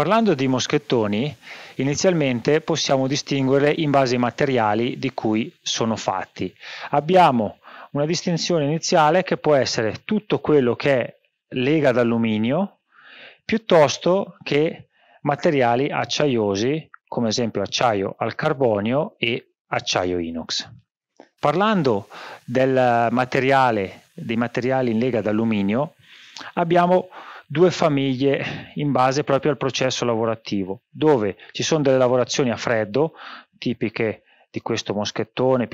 Parlando di moschettoni, inizialmente possiamo distinguerle in base ai materiali di cui sono fatti. Abbiamo una distinzione iniziale che può essere tutto quello che è lega d'alluminio piuttosto che materiali acciaiosi come esempio acciaio al carbonio e acciaio inox. Parlando del materiale, dei materiali in lega d'alluminio, abbiamo due famiglie in base proprio al processo lavorativo, dove ci sono delle lavorazioni a freddo, tipiche di questo moschettone